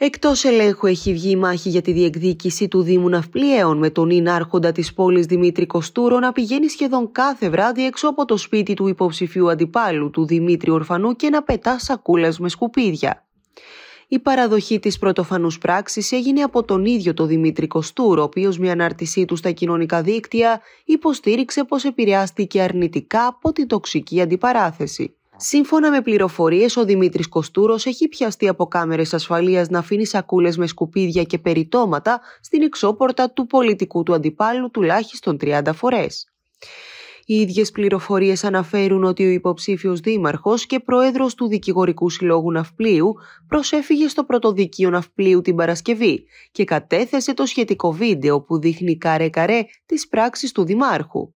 Εκτός ελέγχου έχει βγει η μάχη για τη διεκδίκηση του Δήμου Ναυπλιαίων, με τον Ινάρχοντα της πόλης Δημήτρη Κοστούρο να πηγαίνει σχεδόν κάθε βράδυ έξω από το σπίτι του υποψηφίου αντιπάλου, του Δημήτρη Ορφανού, και να πετά σακούλα με σκουπίδια. Η παραδοχή της πρωτοφανούς πράξης έγινε από τον ίδιο τον Δημήτρη Κοστούρο, ο οποίος με ανάρτησή του στα κοινωνικά δίκτυα υποστήριξε πως επηρεάστηκε αρνητικά από την τοξική αντιπαράθεση. Σύμφωνα με πληροφορίες, ο Δημήτρης Κοστούρος έχει πιαστεί από κάμερες ασφαλείας να αφήνει σακούλες με σκουπίδια και περιτώματα στην εξώπορτα του πολιτικού του αντιπάλου τουλάχιστον 30 φορές. Οι ίδιες πληροφορίες αναφέρουν ότι ο υποψήφιος δήμαρχος και πρόεδρος του Δικηγορικού Συλλόγου Ναυπλίου προσέφυγε στο πρωτοδικείο Ναυπλίου την Παρασκευή και κατέθεσε το σχετικό βίντεο που δείχνει καρέ-καρέ τις πράξεις του δημάρχου.